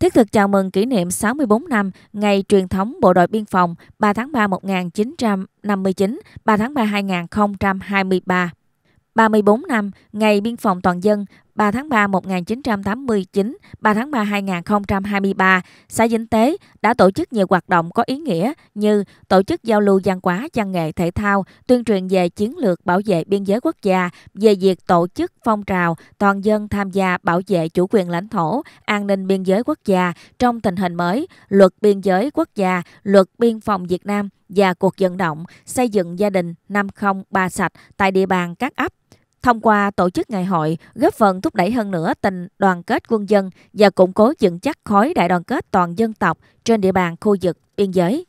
thiết thực chào mừng kỷ niệm 64 năm ngày truyền thống Bộ đội Biên phòng 3 tháng 3 1959, 3 tháng 3 2023. 34 năm ngày Biên phòng Toàn dân 3 tháng 3 1989, 3 tháng 3 2023, xã Vĩnh Tế đã tổ chức nhiều hoạt động có ý nghĩa như tổ chức giao lưu văn hóa, văn nghệ, thể thao, tuyên truyền về chiến lược bảo vệ biên giới quốc gia, về việc tổ chức phong trào toàn dân tham gia bảo vệ chủ quyền lãnh thổ, an ninh biên giới quốc gia trong tình hình mới, luật biên giới quốc gia, luật biên phòng Việt Nam và cuộc vận động xây dựng gia đình 503 sạch tại địa bàn các ấp Thông qua tổ chức ngày hội, góp phần thúc đẩy hơn nữa tình đoàn kết quân dân và củng cố vững chắc khối đại đoàn kết toàn dân tộc trên địa bàn khu vực biên giới.